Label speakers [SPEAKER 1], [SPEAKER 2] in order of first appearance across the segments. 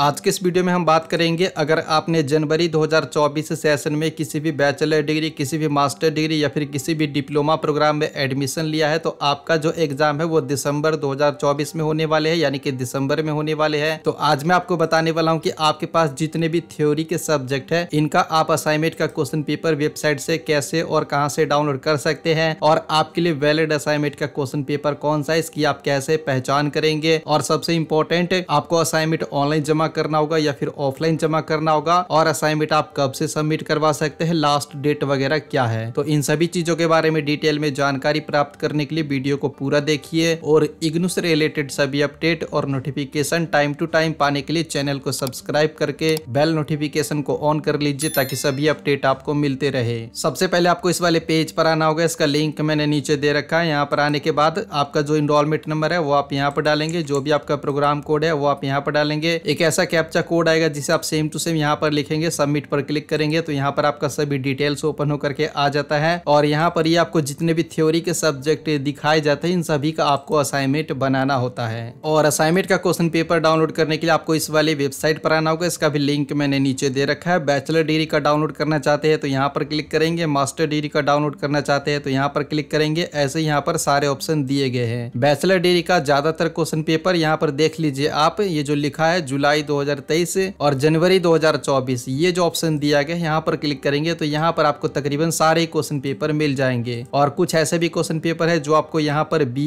[SPEAKER 1] आज के इस वीडियो में हम बात करेंगे अगर आपने जनवरी 2024 सेशन में किसी भी बैचलर डिग्री किसी भी मास्टर डिग्री या फिर किसी भी डिप्लोमा प्रोग्राम में एडमिशन लिया है तो आपका जो एग्ज़ाम है वो दिसंबर 2024 में होने वाले हैं यानी कि दिसंबर में होने वाले हैं तो आज मैं आपको बताने वाला हूँ की आपके पास जितने भी थ्योरी के सब्जेक्ट है इनका आप असाइनमेंट का क्वेश्चन पेपर वेबसाइट से कैसे और कहाँ से डाउनलोड कर सकते हैं और आपके लिए वैलिड असाइनमेंट का क्वेश्चन पेपर कौन सा इसकी आप कैसे पहचान करेंगे और सबसे इम्पोर्टेंट आपको असाइनमेंट ऑनलाइन जमा जमा करना होगा या फिर ऑफलाइन जमा करना होगा और असाइनमेंट आप कब से सबमिट करवा सकते हैं लास्ट डेट वगैरह क्या है तो इन सभी चीजों के बारे में डिटेल में जानकारी प्राप्त करने के लिए वीडियो को पूरा देखिए और इग्नू से रिलेटेड सभी अपडेट और नोटिफिकेशन टाइम टू टाइम पाने के लिए चैनल को सब्सक्राइब करके बेल नोटिफिकेशन को ऑन कर लीजिए ताकि सभी अपडेट आपको मिलते रहे सबसे पहले आपको इस वाले पेज पर आना होगा इसका लिंक मैंने नीचे दे रखा है यहाँ पर आने के बाद आपका जो इनरोलमेंट नंबर है वो आप यहाँ पर डालेंगे जो भी आपका प्रोग्राम कोड है वो आप यहाँ पर डालेंगे एक ऐसा ऐसा कैप्चा कोड आएगा जिसे आप सेम टू सेम यहाँ पर लिखेंगे सबमिट पर क्लिक करेंगे तो यहाँ पर आपका सभी डिटेल्स ओपन होकर के आ जाता है और यहाँ पर ये आपको जितने भी थ्योरी के सब्जेक्ट दिखाए जाते हैं इन सभी का आपको असाइनमेंट बनाना होता है और असाइनमेंट का क्वेश्चन पेपर डाउनलोड करने के लिए आपको इस वाली वेबसाइट पर आना होगा इसका भी लिंक मैंने नीचे दे रखा है बैचलर डिग्री का डाउनलोड करना चाहते हैं तो यहाँ पर क्लिक करेंगे मास्टर डिग्री का डाउनलोड करना चाहते हैं तो यहाँ पर क्लिक करेंगे ऐसे यहाँ पर सारे ऑप्शन दिए गए हैं बैचलर डिग्री का ज्यादातर क्वेश्चन पेपर यहाँ पर देख लीजिए आप ये जो लिखा है जुलाई 2023 और जनवरी 2024 ये जो ऑप्शन दिया गया यहाँ पर क्लिक करेंगे तो यहाँ पर आपको तकरीबन सारे क्वेश्चन पेपर मिल जाएंगे और कुछ ऐसे भी क्वेश्चन पेपर है जो आपको यहाँ पर बी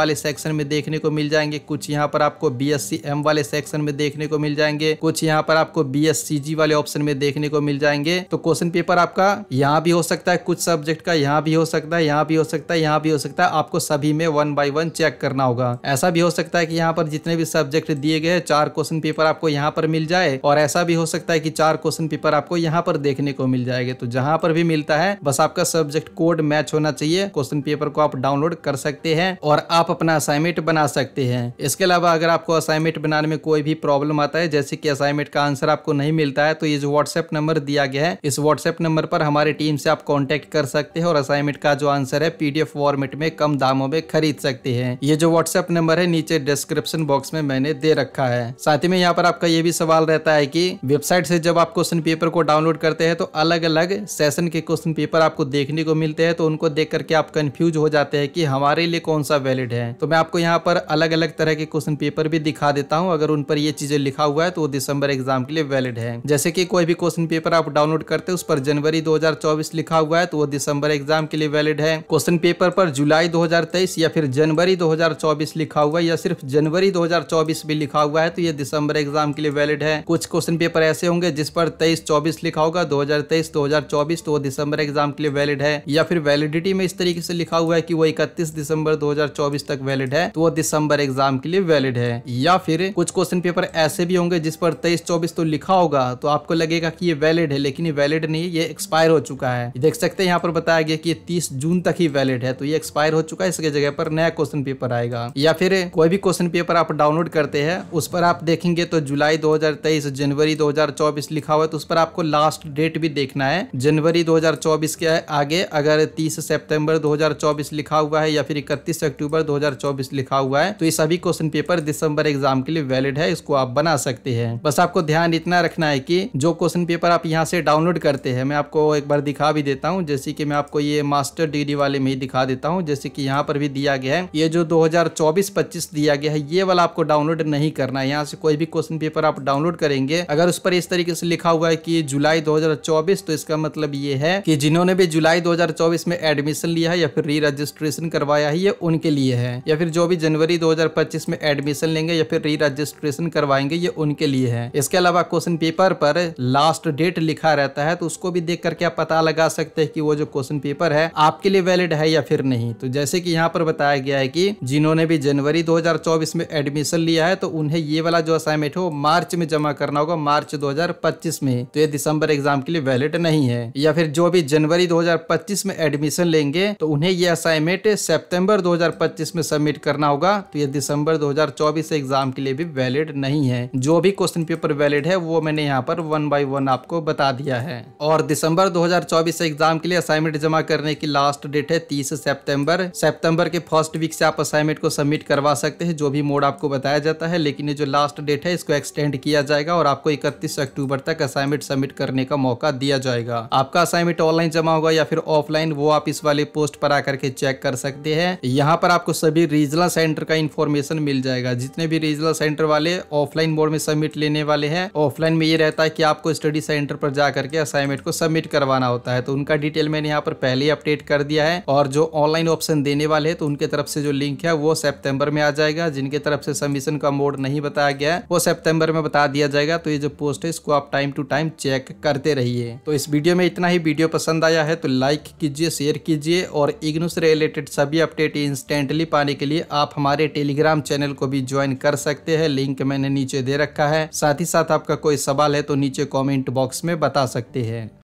[SPEAKER 1] वाले सेक्शन में देखने को मिल जाएंगे कुछ यहाँ पर आपको बी वाले सेक्शन में देखने को मिल जाएंगे कुछ यहाँ पर आपको बी वाले ऑप्शन में देखने को मिल जाएंगे तो क्वेश्चन पेपर आपका यहाँ भी हो सकता है कुछ सब्जेक्ट का यहाँ भी हो सकता है यहाँ भी हो सकता है यहाँ भी हो सकता है आपको सभी में वन बाय वन चेक करना होगा ऐसा भी हो सकता है कि यहाँ पर जितने भी सब्जेक्ट दिए गए चार क्वेश्चन पेपर आप आपको यहाँ पर मिल जाए और ऐसा भी हो सकता है कि चार क्वेश्चन पेपर आपको यहाँ पर देखने को मिल जाएगा तो जहाँ पर भी मिलता है बस आपका सब्जेक्ट कोड मैच होना चाहिए क्वेश्चन पेपर को आप डाउनलोड कर सकते हैं और आप अपना असाइनमेंट बना सकते हैं इसके अलावा अगर आपको असाइनमेंट बनाने में कोई भी प्रॉब्लम आता है जैसे कि असाइनमेंट का आंसर आपको नहीं मिलता है तो ये जो व्हाट्सएप नंबर दिया गया है इस व्हाट्सएप नंबर पर हमारी टीम से आप कॉन्टेक्ट कर सकते हैं और असाइनमेंट का जो आंसर है पीडीएफ फॉर्मेट में कम दामों में खरीद सकते हैं ये जो व्हाट्सएप नंबर है नीचे डिस्क्रिप्शन बॉक्स में मैंने दे रखा है साथ ही में यहाँ पर पर आपका ये भी सवाल रहता है कि वेबसाइट से जब आप क्वेश्चन पेपर को डाउनलोड करते हैं तो अलग अलग सेशन के क्वेश्चन पेपर आपको देखने को मिलते हैं तो उनको देख करके आप कंफ्यूज हो जाते हैं कि हमारे लिए कौन सा वैलिड है तो मैं आपको यहाँ पर अलग अलग तरह के क्वेश्चन पेपर भी दिखा देता हूँ अगर उन पर ये चीजें लिखा हुआ है तो वो दिसंबर एग्जाम के लिए वैलिड है जैसे की कोई भी क्वेश्चन पेपर आप डाउनलोड करते हैं उस पर जनवरी दो लिखा हुआ है तो वो दिसंबर एग्जाम के लिए वैलिड है क्वेश्चन पेपर पर जुलाई दो या फिर जनवरी दो लिखा हुआ है या सिर्फ जनवरी दो भी लिखा हुआ है तो ये दिसंबर एग्जाम के लिए वैलिड है कुछ क्वेश्चन पेपर ऐसे होंगे जिस पर तेईस चौबीस लिखा होगा दो हजार तेईस दो हजार चौबीस तो दिसंबर एग्जाम के लिए वैलिड है या फिर वैलिडिटी में इस तरीके से लिखा हुआ है की वो इकतीस दिसंबर 2024 तक वैलिड है तो वो दिसंबर एग्जाम के लिए वैलिड है या फिर कुछ क्वेश्चन पेपर ऐसे भी होंगे जिस पर तेईस चौबीस तो लिखा होगा तो आपको लगेगा की ये वैलिड है लेकिन ये वैलिड नहीं ये एक्सपायर हो चुका है देख सकते हैं यहाँ पर बताया गया की तीस जून तक ही वैलिड है तो ये एक्सपायर हो चुका है इसके जगह पर नया क्वेश्चन पेपर आएगा या फिर कोई भी क्वेश्चन पेपर आप डाउनलोड करते हैं उस पर आप देखेंगे तो तो जुलाई 2023 जनवरी 2024 लिखा हुआ है तो उस पर आपको लास्ट डेट भी देखना है जनवरी 2024 के आगे अगर 30 सितंबर 2024 लिखा हुआ है या फिर 31 अक्टूबर 2024 लिखा हुआ है तो ये सभी क्वेश्चन पेपर दिसंबर एग्जाम के लिए वैलिड है इसको आप बना सकते हैं बस आपको ध्यान इतना रखना है की जो क्वेश्चन पेपर आप यहाँ से डाउनलोड करते हैं मैं आपको एक बार दिखा भी देता हूँ जैसे की मैं आपको ये मास्टर डिग्री वाले में ही दिखा देता हूँ जैसे की यहाँ पर भी दिया गया है ये जो दो हजार दिया गया है ये वाला आपको डाउनलोड नहीं करना है यहाँ से कोई भी क्वेश्चन क्वेश्चन पेपर आप डाउनलोड करेंगे अगर उस पर इस तरीके से लिखा हुआ है कि जुलाई 2024 तो इसका मतलब ये है कि जिन्होंने भी जुलाई 2024 में एडमिशन लिया है या फिर री रजिस्ट्रेशन करवाया है ये उनके लिए है या फिर जो भी जनवरी 2025 में एडमिशन लेंगे या फिर री रजिस्ट्रेशन करवाएंगे ये उनके लिए है इसके अलावा क्वेश्चन पेपर पर लास्ट डेट लिखा रहता है तो उसको भी देख करके आप पता लगा सकते हैं कि वो जो क्वेश्चन पेपर है आपके लिए वैलिड है या फिर नहीं तो जैसे कि यहाँ पर बताया गया है कि जिन्होंने भी जनवरी 2024 में एडमिशन लिया है तो उन्हें ये वाला जो असाइनमेंट को मार्च में जमा करना होगा मार्च 2025 में तो ये दिसंबर एग्जाम के लिए वैलिड नहीं है या फिर जो भी जनवरी 2025 में एडमिशन लेंगे तो उन्हें ये असाइनमेंट सितंबर 2025 में सबमिट करना होगा तो ये दिसंबर 2024 एग्जाम के लिए भी वैलिड नहीं है जो भी क्वेश्चन पेपर वैलिड है वो मैंने यहाँ पर वन बाई वन आपको बता दिया है और दिसंबर 2024 एग्जाम के लिए असाइनमेंट जमा करने की लास्ट डेट है तीस सेप्टेम्बर सेप्टेम्बर के फर्स्ट वीक से आप असाइनमेंट को सबमिट करवा सकते हैं जो भी मोड आपको बताया जाता है लेकिन ये जो लास्ट डेट है इसको इसको एक्सटेंड किया जाएगा और आपको इकतीस अक्टूबर तक असाइनमेंट सबमिट करने का मौका दिया जाएगा आपका असाइनमेंट ऑनलाइन जमा होगा या फिर ऑफलाइन वो आप इस वाले पोस्ट पर आकर के चेक कर सकते हैं यहाँ पर आपको सभी रीजनल सेंटर का इन्फॉर्मेशन मिल जाएगा जितने भी रीजनल सेंटर वाले ऑफलाइन बोर्ड में सबमिट लेने वाले हैं ऑफलाइन में ये रहता है कि आपको स्टडी सेंटर पर जाकर के असाइनमेंट को सबमिट करवाना होता है तो उनका डिटेल मैंने यहाँ पर पहले ही अपडेट कर दिया है और जो ऑनलाइन ऑप्शन देने वाले हैं तो उनके तरफ से जो लिंक है वो सेप्टेम्बर में आ जाएगा जिनके तरफ से सबमिशन का मोड नहीं बताया गया है वो सेप्टेम्बर सितंबर में बता दिया जाएगा तो ये जो पोस्ट है इसको आप टाइम टू टाइम चेक करते रहिए तो इस वीडियो में इतना ही वीडियो पसंद आया है तो लाइक कीजिए शेयर कीजिए और इग्नू से रिलेटेड सभी अपडेट इंस्टेंटली पाने के लिए आप हमारे टेलीग्राम चैनल को भी ज्वाइन कर सकते हैं लिंक मैंने नीचे दे रखा है साथ ही साथ आपका कोई सवाल है तो नीचे कॉमेंट बॉक्स में बता सकते हैं